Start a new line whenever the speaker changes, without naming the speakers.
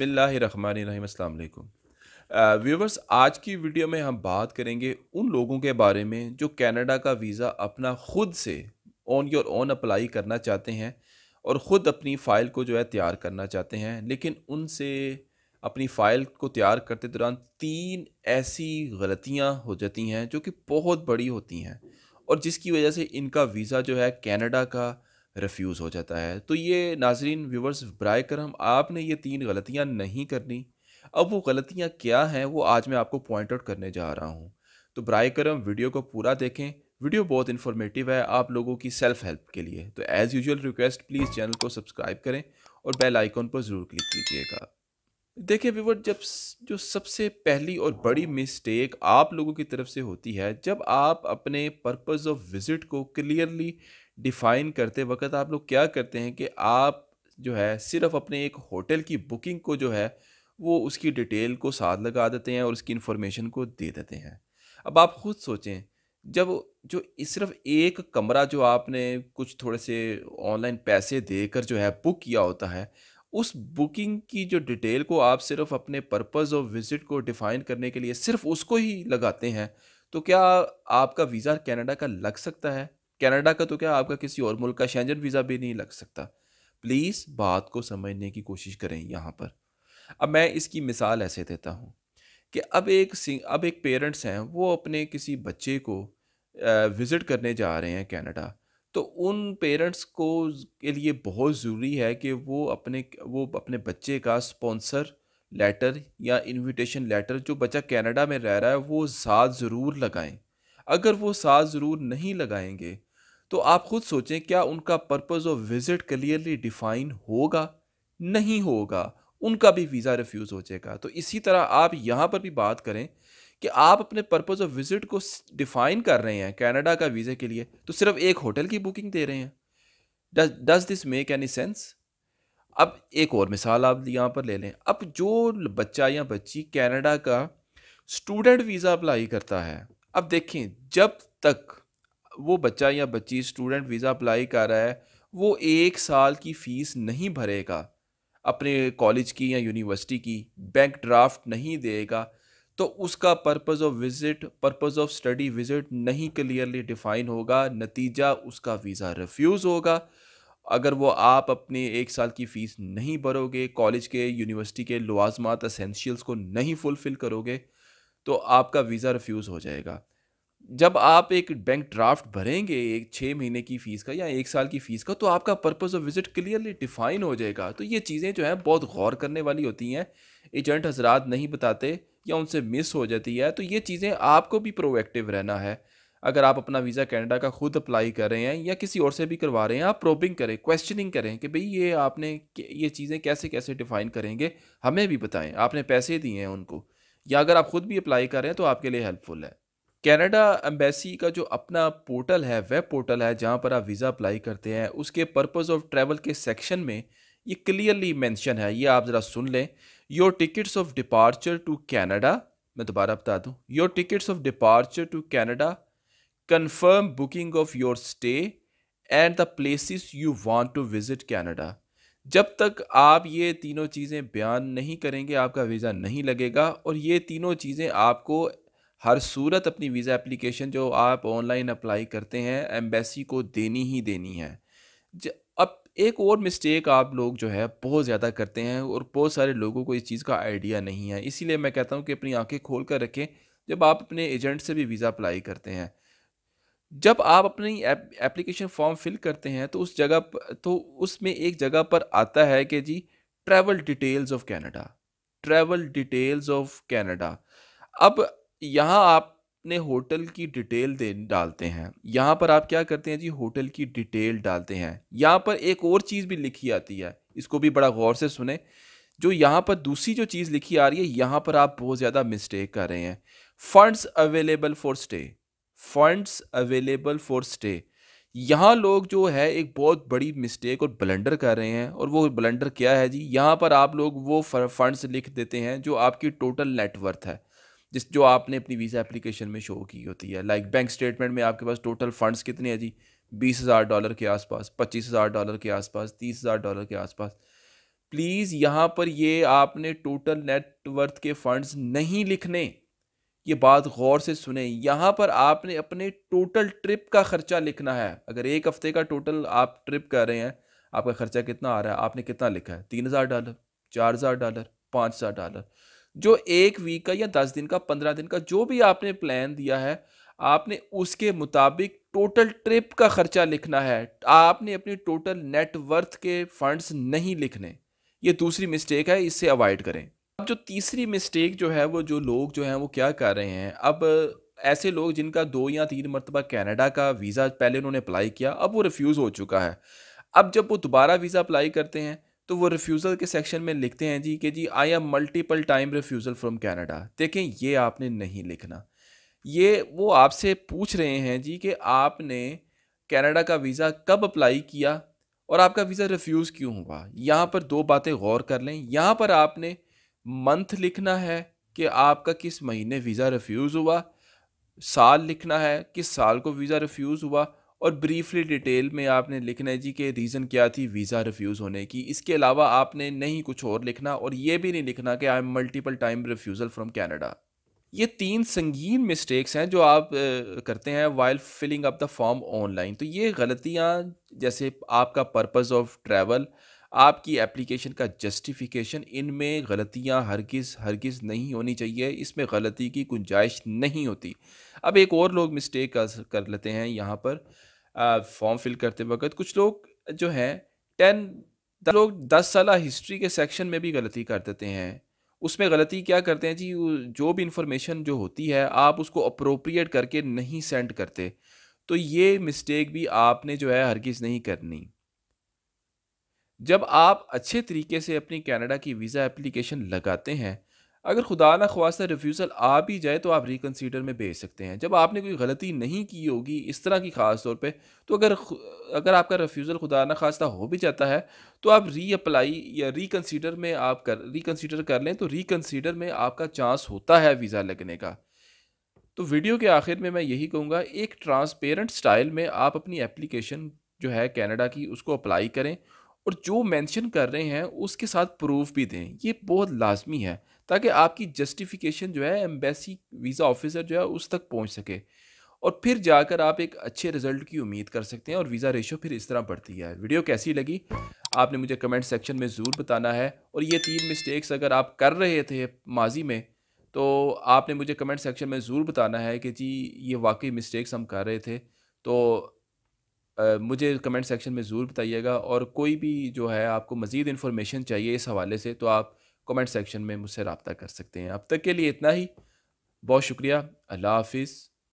बसमिल viewers आज की video में हम बात करेंगे उन लोगों के बारे में जो कनाडा का वीज़ा अपना ख़ुद से ऑन योर ओन अप्लाई करना चाहते हैं और ख़ुद अपनी फ़ाइल को जो है तैयार करना चाहते हैं लेकिन उनसे अपनी फ़ाइल को तैयार करते दौरान तीन ऐसी गलतियाँ हो जाती हैं जो कि बहुत बड़ी होती हैं और जिसकी वजह से इनका वीज़ा जो है कैनेडा का रिफ्यूज़ हो जाता है तो ये नाजरीन व्यूवर्स ब्राय करम आपने ये तीन गलतियाँ नहीं करनी अब वो गलतियाँ क्या हैं वो आज मैं आपको पॉइंट आउट करने जा रहा हूँ तो ब्राय करम वीडियो को पूरा देखें वीडियो बहुत इन्फॉर्मेटिव है आप लोगों की सेल्फ हेल्प के लिए तो as usual request please channel को सब्सक्राइब करें और बेल आइकॉन पर ज़रूर क्लिक कीजिएगा देखिए व्यूवर जब जो सबसे पहली और बड़ी मिस्टेक आप लोगों की तरफ से होती है जब आप अपने पर्पज़ ऑफ विज़िट को क्लियरली डिफ़ाइन करते वक्त आप लोग क्या करते हैं कि आप जो है सिर्फ अपने एक होटल की बुकिंग को जो है वो उसकी डिटेल को साथ लगा देते हैं और उसकी इन्फॉर्मेशन को दे देते हैं अब आप खुद सोचें जब जो सिर्फ एक कमरा जो आपने कुछ थोड़े से ऑनलाइन पैसे देकर जो है बुक किया होता है उस बुकिंग की जो डिटेल को आप सिर्फ अपने पर्पज़ और विज़िट को डिफ़ाइन करने के लिए सिर्फ उसको ही लगाते हैं तो क्या आपका वीज़ा कनाडा का लग सकता है कनाडा का तो क्या आपका किसी और मुल्क का शेंजन वीज़ा भी नहीं लग सकता प्लीज़ बात को समझने की कोशिश करें यहाँ पर अब मैं इसकी मिसाल ऐसे देता हूँ कि अब एक अब एक पेरेंट्स हैं वो अपने किसी बच्चे को विज़िट करने जा रहे हैं कनाडा तो उन पेरेंट्स को के लिए बहुत ज़रूरी है कि वो अपने वो अपने बच्चे का स्पॉन्सर लेटर या इनविटेशन लेटर जो बच्चा कनाडा में रह रहा है वो साथ ज़रूर लगाएं अगर वो साथ ज़रूर नहीं लगाएंगे तो आप खुद सोचें क्या उनका purpose of visit clearly define होगा नहीं होगा उनका भी वीज़ा रिफ्यूज़ हो जाएगा तो इसी तरह आप यहाँ पर भी बात करें कि आप अपने पर्पज़ ऑफ विज़िट को डिफ़ाइन कर रहे हैं कनाडा का वीज़े के लिए तो सिर्फ एक होटल की बुकिंग दे रहे हैं does this make any sense अब एक और मिसाल आप यहाँ पर ले लें अब जो बच्चा या बच्ची कनाडा का स्टूडेंट वीज़ा अप्लाई करता है अब देखें जब तक वो बच्चा या बच्ची स्टूडेंट वीज़ा अप्लाई कर रहा है वो एक साल की फ़ीस नहीं भरेगा अपने कॉलेज की या यूनिवर्सिटी की बैंक ड्राफ्ट नहीं देगा तो उसका purpose of visit purpose of study visit नहीं क्लियरली डिफ़ाइन होगा नतीजा उसका वीज़ा रिफ्यूज़ होगा अगर वो आप अपने एक साल की फ़ीस नहीं भरोगे कॉलेज के यूनिवर्सिटी के लवाजमात असेंशियल्स को नहीं फुलफ़िल करोगे तो आपका वीज़ा रिफ्यूज़ हो जाएगा जब आप एक बैंक ड्राफ्ट भरेंगे एक छः महीने की फ़ीस का या एक साल की फ़ीस का तो आपका purpose of visit clearly define हो जाएगा तो ये चीज़ें जो हैं बहुत गौर करने वाली होती हैं एजेंट हजरात नहीं बताते या उनसे मिस हो जाती है तो ये चीज़ें आपको भी प्रोएक्टिव रहना है अगर आप अपना वीज़ा कनाडा का खुद अप्लाई कर रहे हैं या किसी और से भी करवा रहे हैं आप प्रोबिंग करें क्वेश्चनिंग करें कि भई ये आपने ये चीज़ें कैसे कैसे डिफ़ाइन करेंगे हमें भी बताएं आपने पैसे दिए हैं उनको या अगर आप खुद भी अप्लाई कर रहे हैं तो आपके लिए हेल्पफुल है कनाडा एम्बेसी का जो अपना पोर्टल है वेब पोर्टल है जहाँ पर आप वीज़ा अप्लाई करते हैं उसके पर्पज़ ऑफ ट्रैवल के सेक्शन में ये क्लियरली मेंशन है ये आप ज़रा सुन लें your tickets of departure to Canada मैं दोबारा बता दूँ your tickets of departure to Canada confirm booking of your stay and the places you want to visit Canada जब तक आप ये तीनों चीज़ें बयान नहीं करेंगे आपका वीज़ा नहीं लगेगा और ये तीनों चीज़ें आपको हर सूरत अपनी वीज़ा एप्लीकेशन जो आप ऑनलाइन अप्लाई करते हैं एम्बेसी को देनी ही देनी है अब एक और मिस्टेक आप लोग जो है बहुत ज़्यादा करते हैं और बहुत सारे लोगों को इस चीज़ का आइडिया नहीं है इसीलिए मैं कहता हूँ कि अपनी आंखें खोल कर रखें जब आप अपने एजेंट से भी वीज़ा अप्लाई करते हैं जब आप अपनी एप्लीकेशन फॉर्म फिल करते हैं तो उस जगह तो उसमें एक जगह पर आता है कि जी travel details of Canada travel details of Canada अब यहाँ आपने होटल की डिटेल दे डालते हैं यहाँ पर आप क्या करते हैं जी होटल की डिटेल डालते हैं यहाँ पर एक और चीज़ भी लिखी आती है इसको भी बड़ा गौर से सुने जो यहाँ पर दूसरी जो चीज़ लिखी आ रही है यहाँ पर आप बहुत ज़्यादा मिस्टेक कर रहे हैं funds available for stay funds available for stay यहाँ लोग जो है एक बहुत बड़ी मिस्टेक और ब्लंडर कर रहे हैं और वो ब्लंडर क्या है जी यहाँ पर आप लोग वो फंड्स लिख देते हैं जो आपकी टोटल नेटवर्थ है जिस जो आपने अपनी वीज़ा एप्लीकेशन में शो की होती है लाइक बैंक स्टेटमेंट में आपके पास टोटल फंड्स कितने हैं जी बीस हज़ार डॉलर के आसपास पच्चीस हज़ार डॉलर के आसपास तीस हज़ार डॉलर के आसपास प्लीज़ यहाँ पर ये आपने टोटल नेटवर्थ के फंड्स नहीं लिखने ये बात गौर से सुने यहाँ पर आपने अपने टोटल ट्रिप का ख़र्चा लिखना है अगर एक हफ़्ते का टोटल आप ट्रिप कर रहे हैं आपका ख़र्चा कितना आ रहा है आपने कितना लिखा है तीन हज़ार डॉलर चार हज़ार डॉलर पाँच हज़ार डॉलर जो एक वीक का या दस दिन का पंद्रह दिन का जो भी आपने प्लान दिया है आपने उसके मुताबिक टोटल ट्रिप का खर्चा लिखना है आपने अपने टोटल नेटवर्थ के फंड्स नहीं लिखने ये दूसरी मिस्टेक है इससे अवॉइड करें अब जो तीसरी मिस्टेक जो है वो जो लोग जो हैं वो क्या कर रहे हैं अब ऐसे लोग जिनका दो या तीन मरतबा कनाडा का वीज़ा पहले उन्होंने अप्लाई किया अब वो रिफ्यूज़ हो चुका है अब जब वो दोबारा वीज़ा अप्लाई करते हैं तो वो रिफ्यूज़ल के सेक्शन में लिखते हैं जी कि जी I am multiple time refusal from Canada देखें ये आपने नहीं लिखना ये वो आपसे पूछ रहे हैं जी कि आपने कनाडा का वीज़ा कब अप्लाई किया और आपका वीज़ा रिफ्यूज़ क्यों हुआ यहाँ पर दो बातें गौर कर लें यहाँ पर आपने मंथ लिखना है कि आपका किस महीने वीज़ा रिफ्यूज़ हुआ साल लिखना है किस साल को वीज़ा रिफ्यूज़ हुआ और ब्रीफली डिटेल में आपने लिखना है जी कि रीज़न क्या थी वीज़ा रिफ्यूज़ होने की इसके अलावा आपने नहीं कुछ और लिखना और ये भी नहीं लिखना कि I am multiple time refusal from Canada ये तीन संगीन मिस्टेक्स हैं जो आप करते हैं while filling up the form online तो ये गलतियाँ जैसे आपका पर्पज़ ऑफ ट्रैवल आपकी एप्लीकेशन का जस्टिफिकेशन इनमें गलतियाँ हरगिज़ हरगिज़ नहीं होनी चाहिए इसमें गलती की गुंजाइश नहीं होती अब एक और लोग मिस्टेक कर लेते हैं यहाँ पर फॉर्म फिल करते वक्त कुछ लोग जो हैं टेन लोग दस साल हिस्ट्री के सेक्शन में भी गलती कर देते हैं उसमें गलती क्या करते हैं जी जो भी इंफॉर्मेशन जो होती है आप उसको अप्रोप्रिएट करके नहीं सेंड करते तो ये मिस्टेक भी आपने जो है हरगिज़ नहीं करनी जब आप अच्छे तरीके से अपनी कनाडा की वीज़ा एप्लीकेशन लगाते हैं अगर खुदा ना खासा रिफ्यूज़ल आ भी जाए तो आप रिकनसीडर में भेज सकते हैं जब आपने कोई गलती नहीं की होगी इस तरह की ख़ास तौर पे तो अगर अगर आपका रिफ्यूज़ल खुदा ना खास्ता हो भी जाता है तो आप रीअप्लाई या रिकनसीडर में आप कर रिकन्सीडर कर लें तो रिकन्सीडर में आपका चांस होता है वीज़ा लगने का तो वीडियो के आखिर में मैं यही कहूँगा एक ट्रांसपेरेंट स्टाइल में आप अपनी एप्लीकेशन जो है कैनेडा की उसको अप्लाई करें और जो मैंशन कर रहे हैं उसके साथ प्रूफ भी दें ये बहुत लाजमी है ताकि आपकी जस्टिफिकेशन जो है एम्बेसी वीज़ा ऑफिसर जो है उस तक पहुँच सके और फिर जाकर आप एक अच्छे रिजल्ट की उम्मीद कर सकते हैं और वीज़ा रेशो फिर इस तरह बढ़ती है वीडियो कैसी लगी आपने मुझे कमेंट सेक्शन में ज़रूर बताना है और ये तीन मिस्टेक्स अगर आप कर रहे थे माजी में तो आपने मुझे कमेंट सेक्शन में ज़रूर बताना है कि जी ये वाकई मिस्टेक्स हम कर रहे थे तो आ, मुझे कमेंट सेक्शन में ज़रूर बताइएगा और कोई भी जो है आपको मज़ीद इन्फॉर्मेशन चाहिए इस हवाले से तो आप कमेंट सेक्शन में मुझसे रबता कर सकते हैं अब तक के लिए इतना ही बहुत शुक्रिया अल्लाह हाफिज़